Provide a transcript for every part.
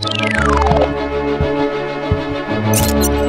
Thank you.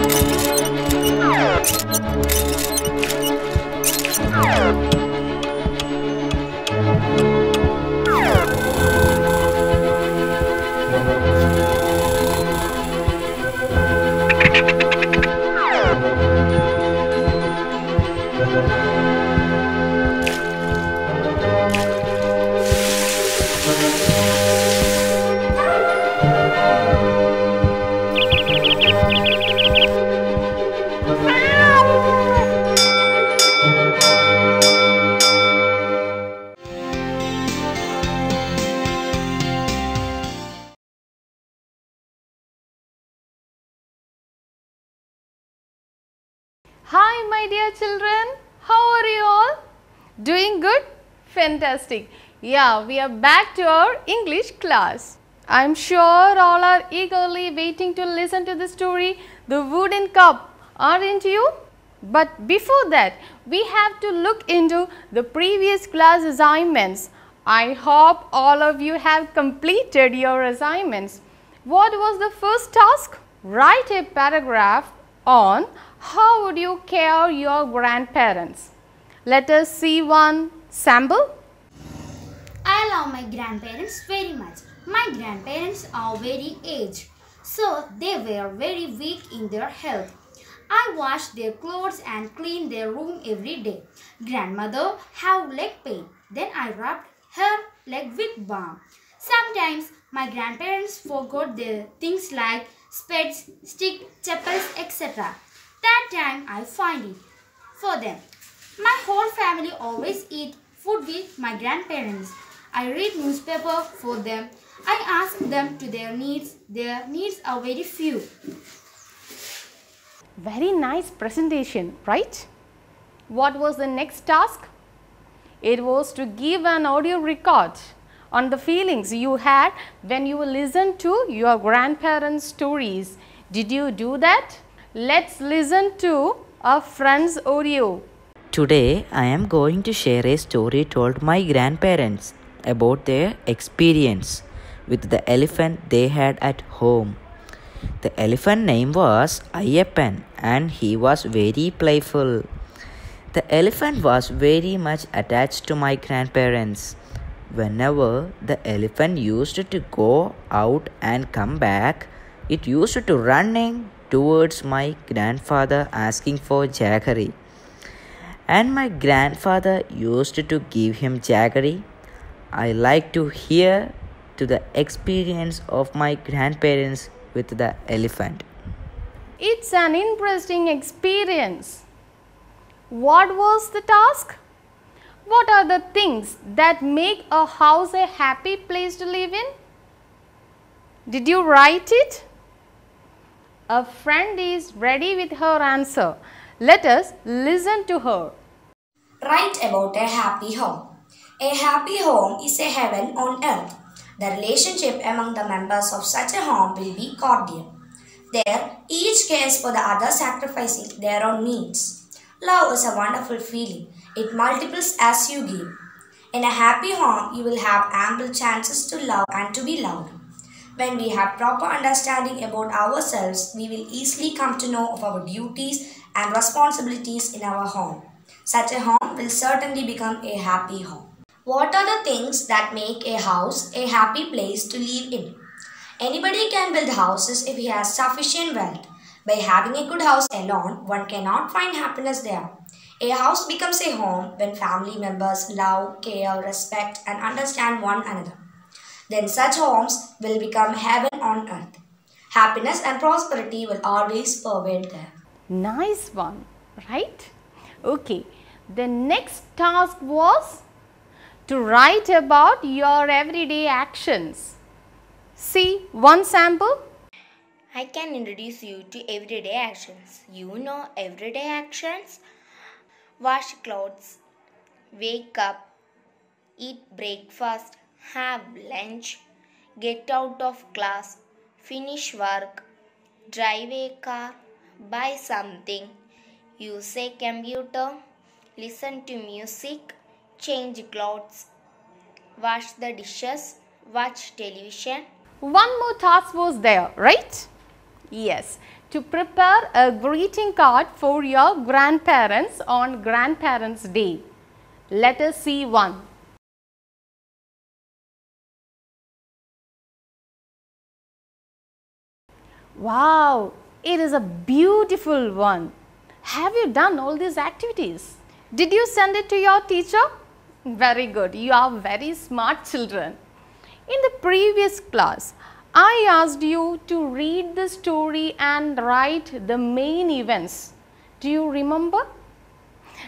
Fantastic. Yeah, we are back to our English class. I am sure all are eagerly waiting to listen to the story, The Wooden Cup, aren't you? But before that, we have to look into the previous class assignments. I hope all of you have completed your assignments. What was the first task? Write a paragraph on how would you care your grandparents. Let us see one sample. I love my grandparents very much. My grandparents are very aged, so they were very weak in their health. I wash their clothes and clean their room every day. Grandmother have leg pain. Then I rubbed her leg with balm. Sometimes my grandparents forgot their things like spades, stick, chapels, etc. That time I find it for them. My whole family always eat food with my grandparents. I read newspaper for them. I ask them to their needs. Their needs are very few. Very nice presentation, right? What was the next task? It was to give an audio record on the feelings you had when you listened to your grandparents' stories. Did you do that? Let's listen to a friend's audio. Today, I am going to share a story told my grandparents about their experience with the elephant they had at home. The elephant name was Ayappan and he was very playful. The elephant was very much attached to my grandparents. Whenever the elephant used to go out and come back, it used to running towards my grandfather asking for jaggery. And my grandfather used to give him jaggery I like to hear to the experience of my grandparents with the elephant. It's an interesting experience. What was the task? What are the things that make a house a happy place to live in? Did you write it? A friend is ready with her answer. Let us listen to her. Write about a happy home. A happy home is a heaven on earth. The relationship among the members of such a home will be cordial. There, each cares for the other sacrificing their own needs. Love is a wonderful feeling. It multiples as you give. In a happy home, you will have ample chances to love and to be loved. When we have proper understanding about ourselves, we will easily come to know of our duties and responsibilities in our home. Such a home will certainly become a happy home. What are the things that make a house a happy place to live in? Anybody can build houses if he has sufficient wealth. By having a good house alone, one cannot find happiness there. A house becomes a home when family members love, care, respect and understand one another. Then such homes will become heaven on earth. Happiness and prosperity will always pervade there. Nice one, right? Okay, the next task was to write about your everyday actions. See one sample. I can introduce you to everyday actions. You know everyday actions. Wash clothes, wake up, eat breakfast, have lunch, get out of class, finish work, drive a car, buy something, use a computer, listen to music, change clothes, wash the dishes, watch television. One more task was there, right? Yes, to prepare a greeting card for your grandparents on Grandparents' Day. Let us see one. Wow, it is a beautiful one. Have you done all these activities? Did you send it to your teacher? Very good. You are very smart children. In the previous class, I asked you to read the story and write the main events. Do you remember?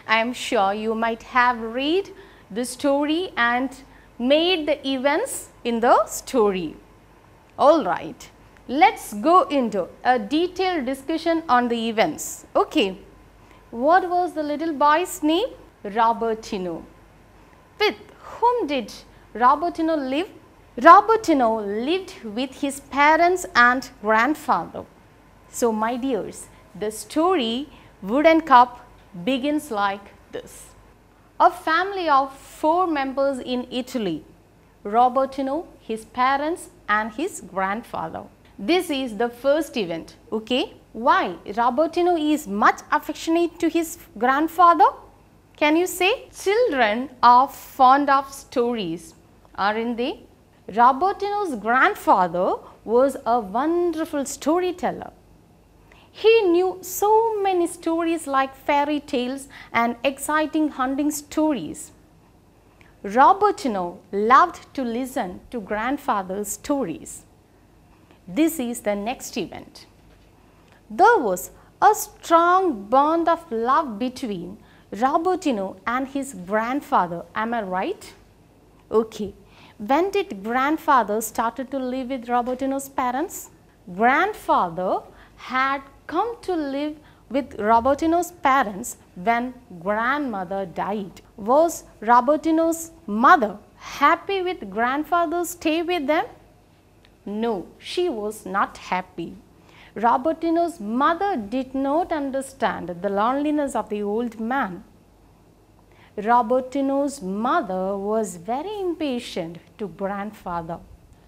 I am sure you might have read the story and made the events in the story. Alright, let's go into a detailed discussion on the events. Okay, what was the little boy's name? Robertino. With whom did Robertino live? Robertino lived with his parents and grandfather. So, my dears, the story Wooden Cup begins like this. A family of four members in Italy, Robertino, his parents and his grandfather. This is the first event, okay? Why? Robertino is much affectionate to his grandfather can you say children are fond of stories? Aren't they? Robertino's grandfather was a wonderful storyteller. He knew so many stories like fairy tales and exciting hunting stories. Robertino loved to listen to grandfather's stories. This is the next event. There was a strong bond of love between Robertino and his grandfather, am I right? Okay. When did grandfather started to live with Robertino's parents? Grandfather had come to live with Robertino's parents when grandmother died. Was Robertino's mother happy with grandfather's stay with them? No, she was not happy. Robertino's mother did not understand the loneliness of the old man. Robertino's mother was very impatient to grandfather.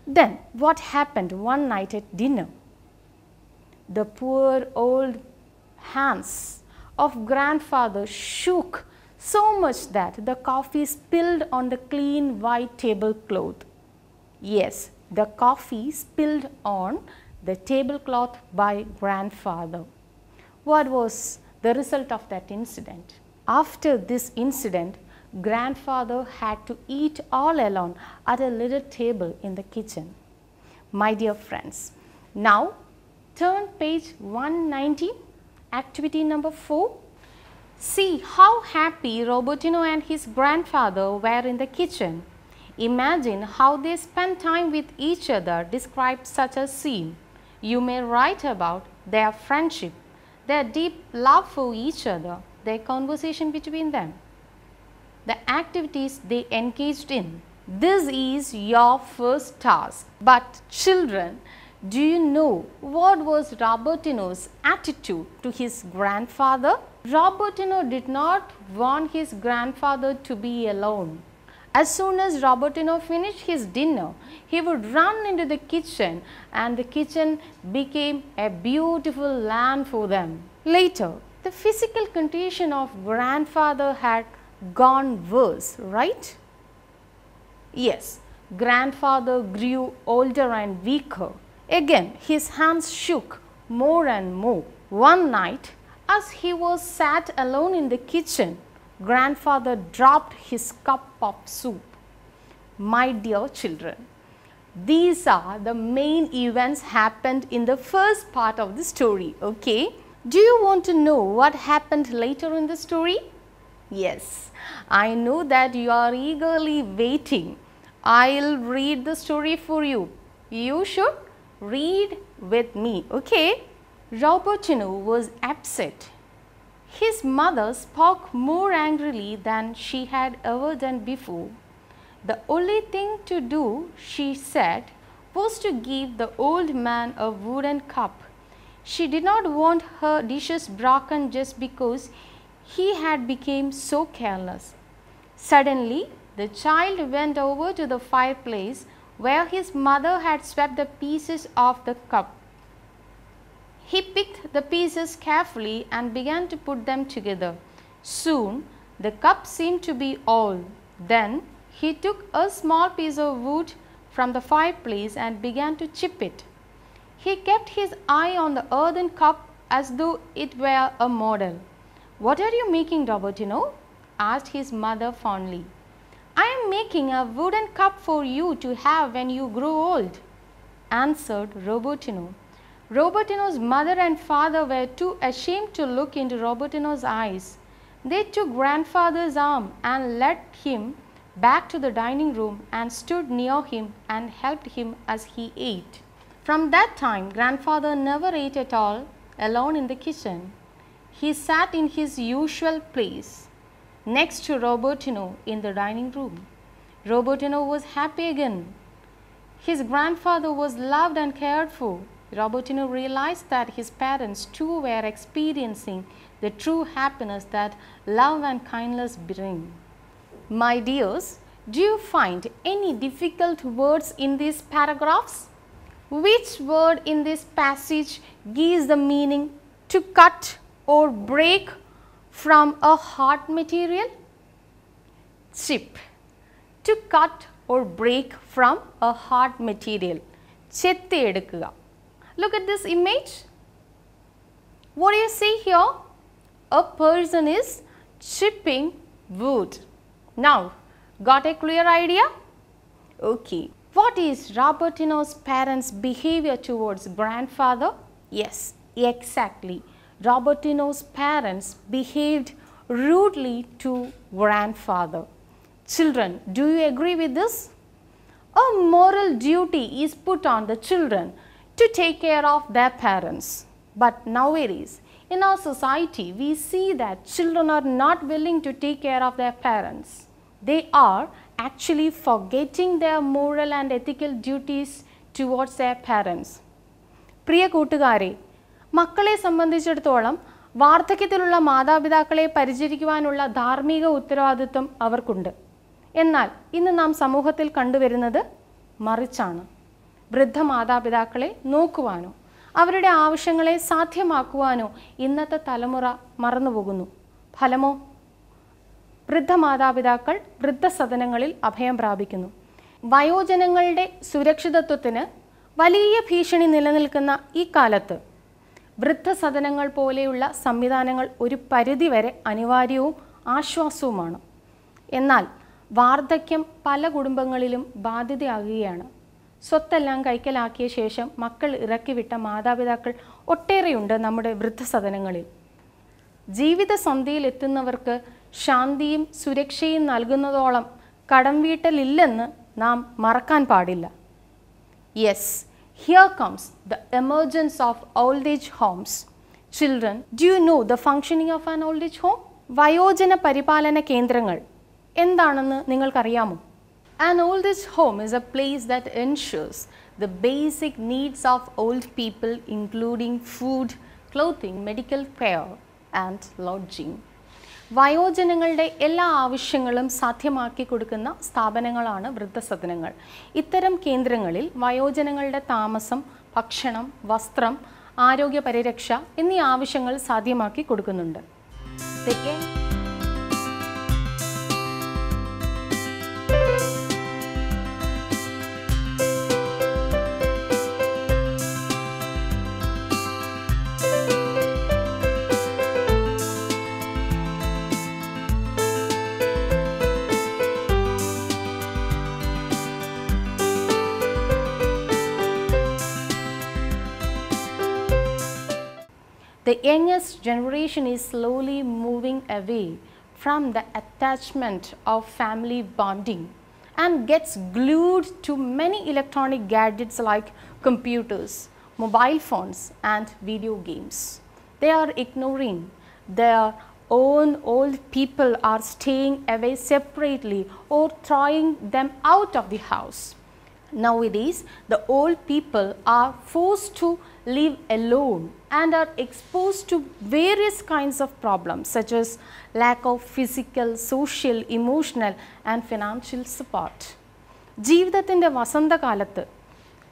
Then what happened one night at dinner? The poor old hands of grandfather shook so much that the coffee spilled on the clean white tablecloth. Yes, the coffee spilled on the tablecloth by grandfather. What was the result of that incident? After this incident, grandfather had to eat all alone at a little table in the kitchen. My dear friends, now turn page 190, activity number 4. See how happy Robotino and his grandfather were in the kitchen. Imagine how they spent time with each other. Describe such a scene. You may write about their friendship, their deep love for each other, their conversation between them, the activities they engaged in. This is your first task. But children, do you know what was Robertino's attitude to his grandfather? Robertino did not want his grandfather to be alone. As soon as Robertino finished his dinner, he would run into the kitchen and the kitchen became a beautiful land for them. Later, the physical condition of grandfather had gone worse, right? Yes, grandfather grew older and weaker. Again, his hands shook more and more. One night, as he was sat alone in the kitchen, Grandfather dropped his cup of soup. My dear children, these are the main events happened in the first part of the story, okay? Do you want to know what happened later in the story? Yes, I know that you are eagerly waiting. I'll read the story for you. You should read with me, okay? Robertino was upset his mother spoke more angrily than she had ever done before. The only thing to do, she said, was to give the old man a wooden cup. She did not want her dishes broken just because he had become so careless. Suddenly, the child went over to the fireplace where his mother had swept the pieces off the cup. He picked the pieces carefully and began to put them together. Soon the cup seemed to be all. Then he took a small piece of wood from the fireplace and began to chip it. He kept his eye on the earthen cup as though it were a model. What are you making, Robertino? asked his mother fondly. I am making a wooden cup for you to have when you grow old, answered Robertino. Robertino's mother and father were too ashamed to look into Robertino's eyes. They took grandfather's arm and led him back to the dining room and stood near him and helped him as he ate. From that time, grandfather never ate at all alone in the kitchen. He sat in his usual place next to Robertino in the dining room. Robertino was happy again. His grandfather was loved and cared for. Robertino realized that his parents too were experiencing the true happiness that love and kindness bring. My dears, do you find any difficult words in these paragraphs? Which word in this passage gives the meaning to cut or break from a hard material? Chip. To cut or break from a hard material. ചെത്തി എടുക്കുക Look at this image. What do you see here? A person is chipping wood. Now, got a clear idea? Okay. What is Robertino's parents' behavior towards grandfather? Yes, exactly. Robertino's parents behaved rudely to grandfather. Children, do you agree with this? A moral duty is put on the children to take care of their parents. But nowadays, in our society, we see that children are not willing to take care of their parents. They are actually forgetting their moral and ethical duties towards their parents. പ്രിയ കൂട്ടുകാരെ മക്കളെ സംബന്ധിച്ചിടത്തോളം വാർദ്ധക്യത്തിലുള്ള മാതാപിതാക്കളെ പരിചരിക്കുവാനുള്ള ധാർമ്മിക ഉത്തരവാദിത്വം അവർക്കുണ്ട് എന്നാൽ ഇന്ന് നാം സമൂഹത്തിൽ കണ്ടുവരുന്നത് മറിച്ചാണ് വൃദ്ധ മാതാപിതാക്കളെ നോക്കുവാനോ അവരുടെ ആവശ്യങ്ങളെ സാധ്യമാക്കുവാനോ ഇന്നത്തെ തലമുറ മറന്നുപോകുന്നു ഫലമോ വൃദ്ധ മാതാപിതാക്കൾ വൃദ്ധസദനങ്ങളിൽ അഭയം പ്രാപിക്കുന്നു വയോജനങ്ങളുടെ സുരക്ഷിതത്വത്തിന് വലിയ ഭീഷണി നിലനിൽക്കുന്ന ഈ കാലത്ത് വൃദ്ധസദനങ്ങൾ പോലെയുള്ള സംവിധാനങ്ങൾ ഒരു പരിധിവരെ അനിവാര്യവും ആശ്വാസവുമാണ് എന്നാൽ വാർദ്ധക്യം പല കുടുംബങ്ങളിലും ബാധ്യതയാകുകയാണ് സ്വത്തെല്ലാം കൈക്കലാക്കിയ ശേഷം മക്കൾ ഇറക്കിവിട്ട മാതാപിതാക്കൾ ഒട്ടേറെയുണ്ട് നമ്മുടെ വൃദ്ധസദനങ്ങളിൽ ജീവിത സന്ധിയിലെത്തുന്നവർക്ക് ശാന്തിയും സുരക്ഷയും നൽകുന്നതോളം കടം വീട്ടലില്ലെന്ന് നാം മറക്കാൻ പാടില്ല yes here comes the emergence of old age homes children do you know the functioning of an old age home വയോജന പരിപാലന കേന്ദ്രങ്ങൾ എന്താണെന്ന് നിങ്ങൾക്കറിയാമോ An old age home is a place that ensures the basic needs of old people including food, clothing, medical care and lodging. വയോജനങ്ങളുടെ എല്ലാ ആവശ്യങ്ങളും സാധ്യമാക്കി കൊടുക്കുന്ന സ്ഥാപനങ്ങളാണ് വൃദ്ധസദനങ്ങൾ ഇത്തരം കേന്ദ്രങ്ങളിൽ വയോജനങ്ങളുടെ താമസം ഭക്ഷണം വസ്ത്രം ആരോഗ്യ പരിരക്ഷ എന്നീ ആവശ്യങ്ങൾ സാധ്യമാക്കി കൊടുക്കുന്നുണ്ട് തെക്കേ The youngest generation is slowly moving away from the attachment of family bonding and gets glued to many electronic gadgets like computers, mobile phones and video games. They are ignoring their own old people are staying away separately or throwing them out of the house. Nowadays, the old people are forced to live alone and are exposed to various kinds of problems such as lack of physical, social, emotional and financial support. ജീവിതത്തിൻ്റെ വസന്തകാലത്ത്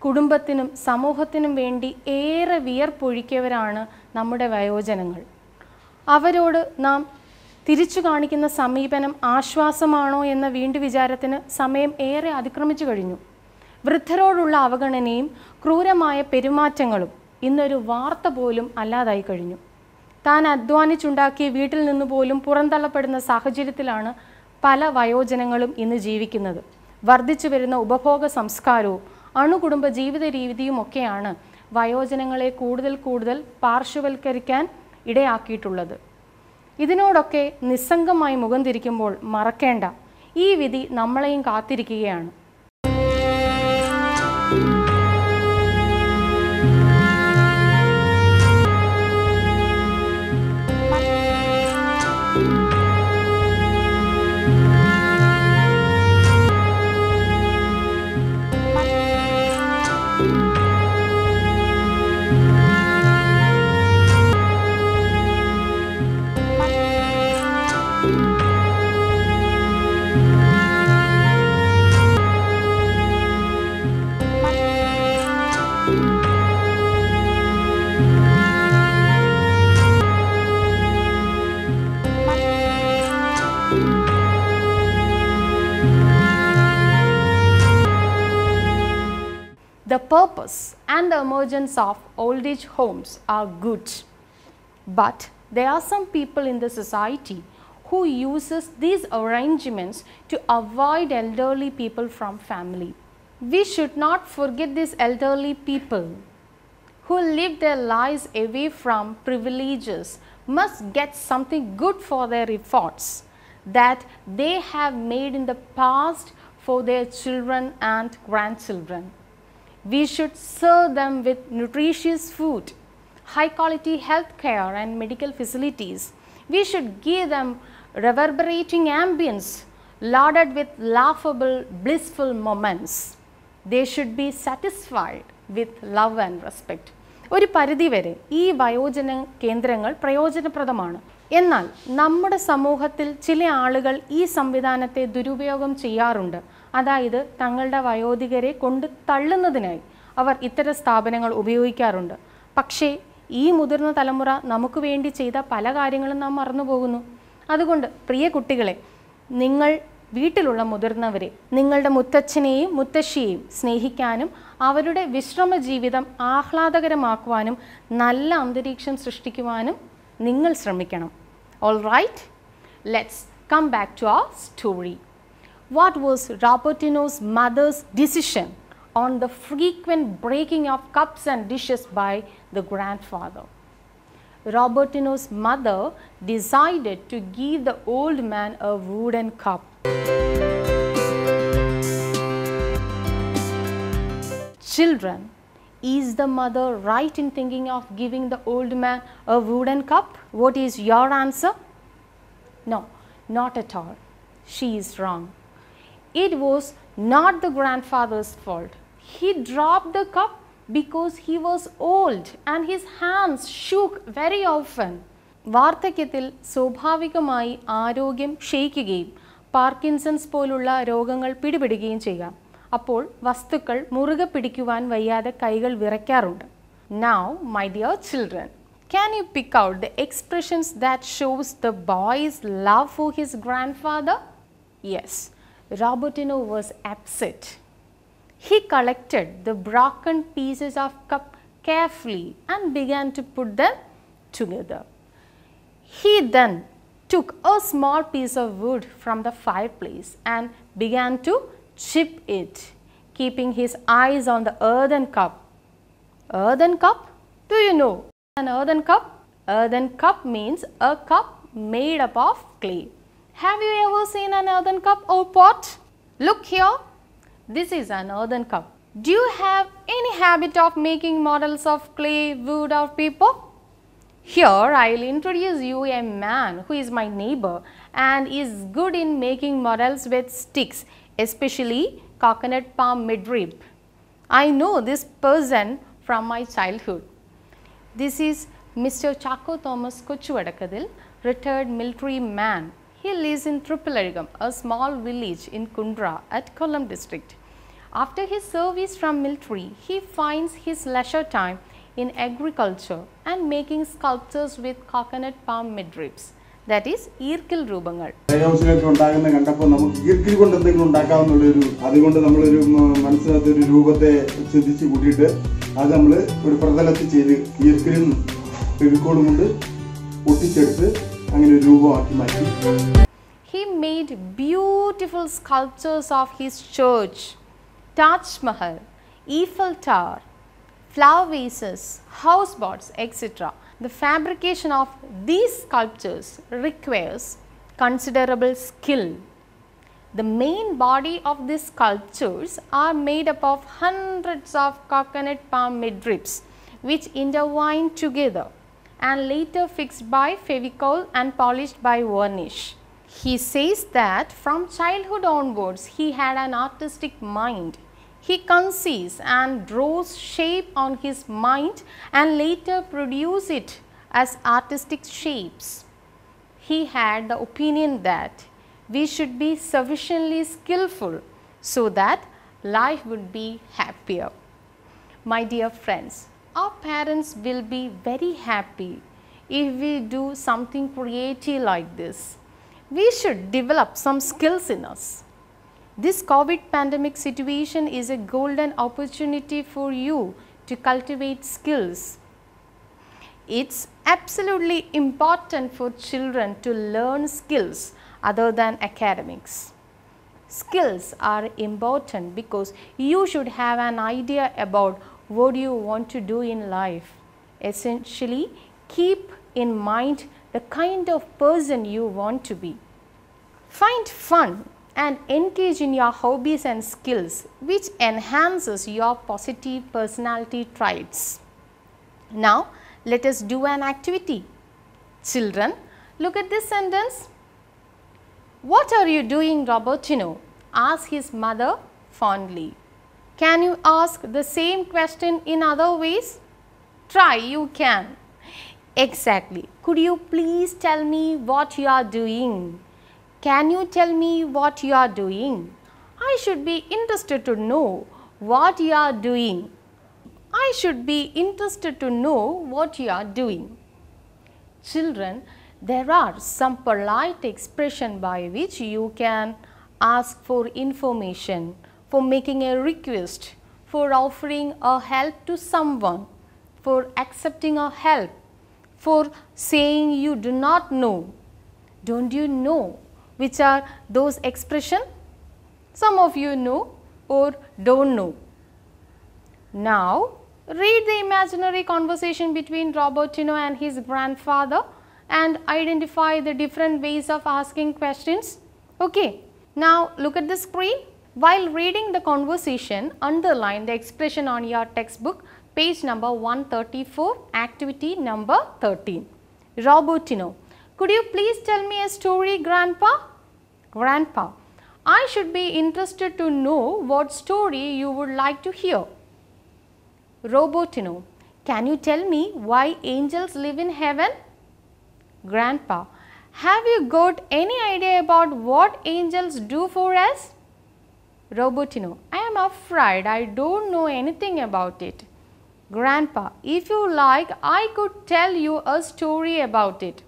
കുടുംബത്തിനും സമൂഹത്തിനും വേണ്ടി ഏറെ വിയർപ്പൊഴിക്കിയവരാണ് നമ്മുടെ വയോജനങ്ങൾ അവരോട് നാം തിരിച്ചു കാണിക്കുന്ന സമീപനം ആശ്വാസമാണോ എന്ന വീണ്ടുവിചാരത്തിന് സമയം ഏറെ അതിക്രമിച്ചു കഴിഞ്ഞു വൃദ്ധരോടുള്ള അവഗണനയും ക്രൂരമായ പെരുമാറ്റങ്ങളും ഇന്നൊരു വാർത്ത പോലും അല്ലാതായി കഴിഞ്ഞു താൻ അധ്വാനിച്ചുണ്ടാക്കിയ വീട്ടിൽ നിന്ന് പോലും പുറന്തള്ളപ്പെടുന്ന സാഹചര്യത്തിലാണ് പല വയോജനങ്ങളും ഇന്ന് ജീവിക്കുന്നത് വർദ്ധിച്ചു വരുന്ന ഉപഭോഗ സംസ്കാരവും അണുകുടുംബ ജീവിത ഒക്കെയാണ് വയോജനങ്ങളെ കൂടുതൽ കൂടുതൽ പാർശ്വവൽക്കരിക്കാൻ ഇടയാക്കിയിട്ടുള്ളത് ഇതിനോടൊക്കെ നിസ്സംഗമായി മുഖം തിരിക്കുമ്പോൾ മറക്കേണ്ട ഈ വിധി നമ്മളെയും കാത്തിരിക്കുകയാണ് Thank you. laws and the emergence of old age homes are good. But there are some people in the society who uses these arrangements to avoid elderly people from family. We should not forget these elderly people who live their lives away from privileges must get something good for their efforts that they have made in the past for their children and grandchildren. we should serve them with nutritious food, high quality health care and medical facilities. We should give them reverberating ambience lauded with laughable, blissful moments. They should be satisfied with love and respect. ഒരു പരിധിവരെ ഈ വയോജന കേന്ദ്രങ്ങൾ പ്രയോജനപ്രദമാണ് എന്നാൽ നമ്മുടെ സമൂഹത്തിൽ ചില ആളുകൾ ഈ സംവിധാനത്തെ ദുരുപയോഗം ചെയ്യാറുണ്ട് അതായത് തങ്ങളുടെ വയോധികരെ കൊണ്ട് തള്ളുന്നതിനായി അവർ ഇത്തരം സ്ഥാപനങ്ങൾ ഉപയോഗിക്കാറുണ്ട് പക്ഷേ ഈ മുതിർന്ന തലമുറ നമുക്ക് വേണ്ടി ചെയ്ത പല കാര്യങ്ങളും നാം മറന്നുപോകുന്നു അതുകൊണ്ട് പ്രിയ കുട്ടികളെ നിങ്ങൾ വീട്ടിലുള്ള മുതിർന്നവരെ നിങ്ങളുടെ മുത്തച്ഛനെയും മുത്തശ്ശിയെയും സ്നേഹിക്കാനും അവരുടെ വിശ്രമ ജീവിതം ആഹ്ലാദകരമാക്കുവാനും നല്ല അന്തരീക്ഷം സൃഷ്ടിക്കുവാനും നിങ്ങൾ ശ്രമിക്കണം all right let's come back to a story what was Robertino's mother's decision on the frequent breaking of cups and dishes by the grandfather. Robertino's mother decided to give the old man a wooden cup. Children, is the mother right in thinking of giving the old man a wooden cup? What is your answer? No, not at all. She is wrong it was not the grandfather's fault. He dropped the cup because he was old and his hands shook very often. വാർദ്ധക്യത്തിൽ സ്വാഭാവികമായി ആരോഗ്യം ക്ഷയിക്കുകയും Parkinson's പോലുള്ള രോഗങ്ങൾ പിടിപെടുകയും ചെയ്യാം അപ്പോൾ വസ്തുക്കൾ മുറുകെ പിടിക്കുവാൻ വയ്യാതെ കൈകൾ വിറയ്ക്കാറുണ്ട് now my dear children can you pick out the expressions that shows the boy's love for his grandfather yes Robertino was absent. He collected the broken pieces of cup carefully and began to put them together. He then took a small piece of wood from the fireplace and began to chip it, keeping his eyes on the earthen cup. Earthen cup? Do you know? An earthen cup? Earthen cup means a cup made up of clay. Have you ever seen an earthen cup or pot? Look here. This is an earthen cup. Do you have any habit of making models of clay, wood or paper? Here I will introduce you a man who is my neighbor and is good in making models with sticks, especially coconut palm midrib. I know this person from my childhood. This is Mr. Chako Thomas Kuchwadakadil, retired military man he lives in Trippalarigam, a small village in Kundra at Kollam district. After his service from military, he finds his leisure time in agriculture and making sculptures with coconut palm midribs. That is ഈർക്കിൽ രൂപങ്ങൾ ഹൗസിലൊക്കെ ഉണ്ടാകുന്ന കണ്ടപ്പോൾ നമുക്ക് ഈർക്കിൽ കൊണ്ട് എന്തെങ്കിലും ഉണ്ടാക്കാമെന്നുള്ളൊരു അതുകൊണ്ട് നമ്മളൊരു മനസ്സിനകത്ത് ഒരു രൂപത്തെ ചിന്തിച്ച് കൂട്ടിയിട്ട് അത് നമ്മൾ ഒരു പ്രതലത്തിൽ ചെയ്ത് ഈർക്കിലും കിഴക്കോടും കൊണ്ട് ഒട്ടിച്ചെടുത്ത് he made beautiful sculptures of his church, Taj Mahal, Eiffel Tower, flower vases, houseboats, etc. The fabrication of these sculptures requires considerable skill. The main body of these sculptures are made up of hundreds of coconut palm ribs, which intertwine together and later fixed by fevicol and polished by varnish. He says that from childhood onwards he had an artistic mind. He conceives and draws shape on his mind and later produce it as artistic shapes. He had the opinion that we should be sufficiently skillful so that life would be happier. My dear friends, our parents will be very happy if we do something creative like this. We should develop some skills in us. This COVID pandemic situation is a golden opportunity for you to cultivate skills. It's absolutely important for children to learn skills other than academics. Skills are important because you should have an idea about what do you want to do in life? Essentially, keep in mind the kind of person you want to be. Find fun and engage in your hobbies and skills which enhances your positive personality traits. Now, let us do an activity. Children, look at this sentence. What are you doing, Robertino? asked his mother fondly. Can you ask the same question in other ways? Try, you can. Exactly. Could you please tell me what you are doing? Can you tell me what you are doing? I should be interested to know what you are doing. I should be interested to know what you are doing. Children, there are some polite expression by which you can ask for information for making a request, for offering a help to someone, for accepting a help, for saying you do not know, don't you know, which are those expressions? Some of you know or don't know. Now, read the imaginary conversation between Robertino and his grandfather and identify the different ways of asking questions. Okay. Now, look at the screen. While reading the conversation, underline the expression on your textbook, page number 134, activity number 13. Robertino, could you please tell me a story, Grandpa? Grandpa, I should be interested to know what story you would like to hear. Robertino, can you tell me why angels live in heaven? Grandpa, have you got any idea about what angels do for us? Robotino, I am afraid I don't know anything about it. Grandpa, if you like, I could tell you a story about it.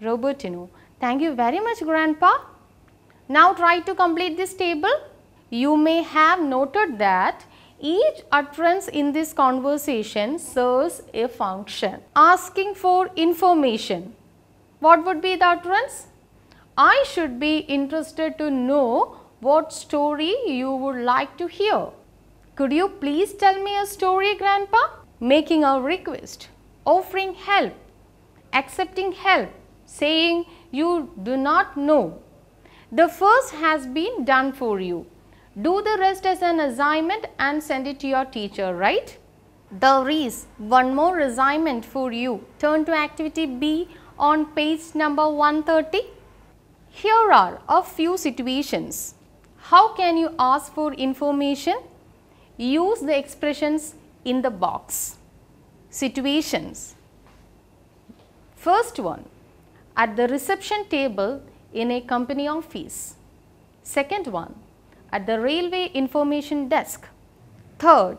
Robertino, thank you very much, Grandpa. Now try to complete this table. You may have noted that each utterance in this conversation serves a function. Asking for information. What would be the utterance? I should be interested to know what story you would like to hear. Could you please tell me a story, Grandpa? Making a request, offering help, accepting help, saying you do not know. The first has been done for you. Do the rest as an assignment and send it to your teacher, right? There is one more assignment for you. Turn to activity B on page number 130. Here are a few situations. How can you ask for information? Use the expressions in the box. Situations. First one, at the reception table in a company office. Second one, at the railway information desk. Third,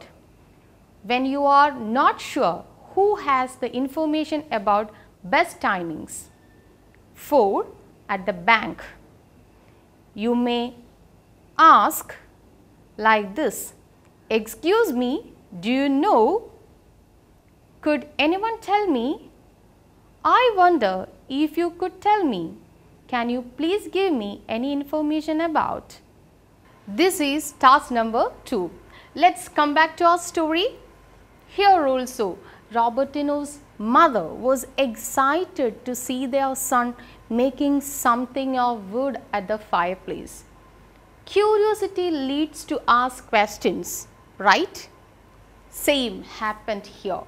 when you are not sure who has the information about best timings. Four, at the bank. You may ask like this, excuse me, do you know? Could anyone tell me? I wonder if you could tell me. Can you please give me any information about? This is task number 2. Let's come back to our story. Here also, Robertino's mother was excited to see their son making something of wood at the fireplace. Curiosity leads to ask questions, right? Same happened here.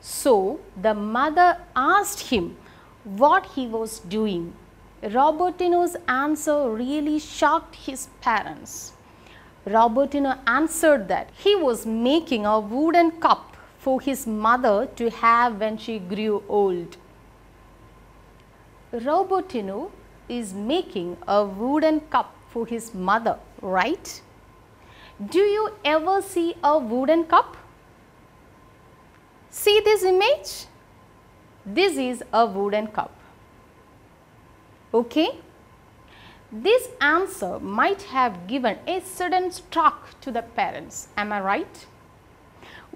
So, the mother asked him what he was doing. Robertino's answer really shocked his parents. Robertino answered that he was making a wooden cup for his mother to have when she grew old. Robertino is making a wooden cup for his mother, right? Do you ever see a wooden cup? See this image? This is a wooden cup. Okay? This answer might have given a sudden shock to the parents, am I right?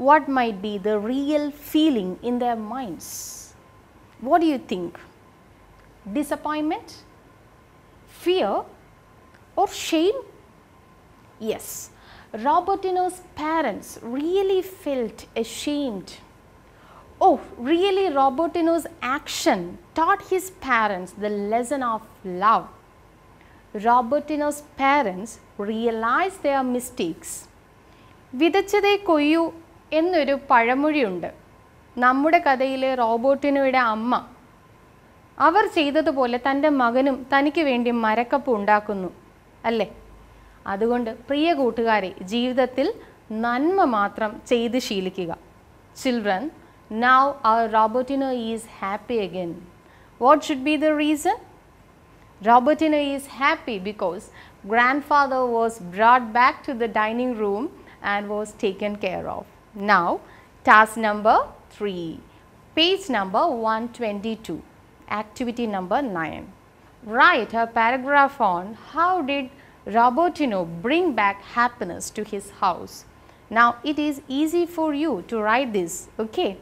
What might be the real feeling in their minds? What do you think? Disappointment? Fear or shame? Yes, Robertino's parents really felt ashamed. Oh, really Robertino's action taught his parents the lesson of love. Robertino's parents realized their mistakes. വിതച്ചതേ കൊയ്യൂ എന്നൊരു പഴമൊഴിയുണ്ട് നമ്മുടെ കഥയിലെ റോബോട്ടിനോയുടെ അമ്മ അവർ ചെയ്തതുപോലെ തൻ്റെ മകനും തനിക്ക് വേണ്ടി മരക്കപ്പ് ഉണ്ടാക്കുന്നു അല്ലേ അതുകൊണ്ട് പ്രിയ കൂട്ടുകാരെ ജീവിതത്തിൽ നന്മ മാത്രം ചെയ്ത് ശീലിക്കുക children now our Robertino is happy again what should be the is happy because grandfather was brought back to the dining room and was taken care of. Now, task number 3, page number 122, activity number 9 write a paragraph on how did Robertino bring back happiness to his house. Now it is easy for you to write this, okay?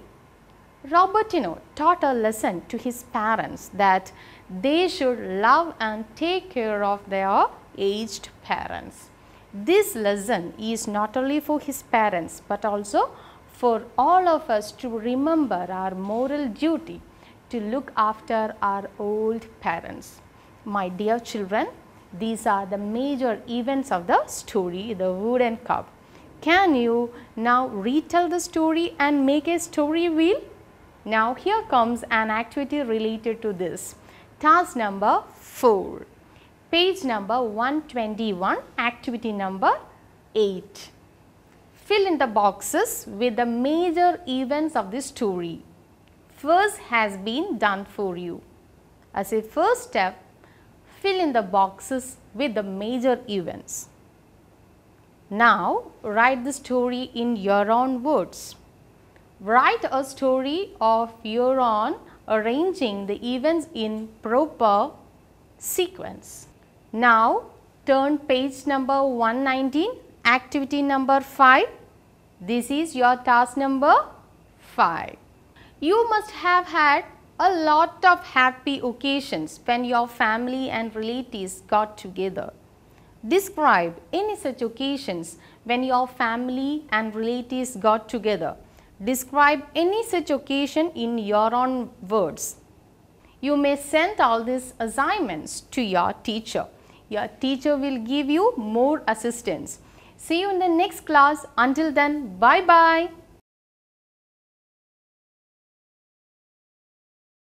Robertino taught a lesson to his parents that they should love and take care of their aged parents. This lesson is not only for his parents but also for all of us to remember our moral duty to look after our old parents my dear children, these are the major events of the story, the wooden cup. Can you now retell the story and make a story wheel? Now here comes an activity related to this. Task number 4, page number 121, activity number 8. Fill in the boxes with the major events of the story. First has been done for you. As a first step, fill in the boxes with the major events. Now, write the story in your own words. Write a story of your own arranging the events in proper sequence. Now, turn page number 119, activity number 5. This is your task number 5. You must have had a lot of happy occasions when your family and relatives got together. Describe any such occasions when your family and relatives got together. Describe any such occasion in your own words. You may send all these assignments to your teacher. Your teacher will give you more assistance. See you in the next class. Until then, bye-bye.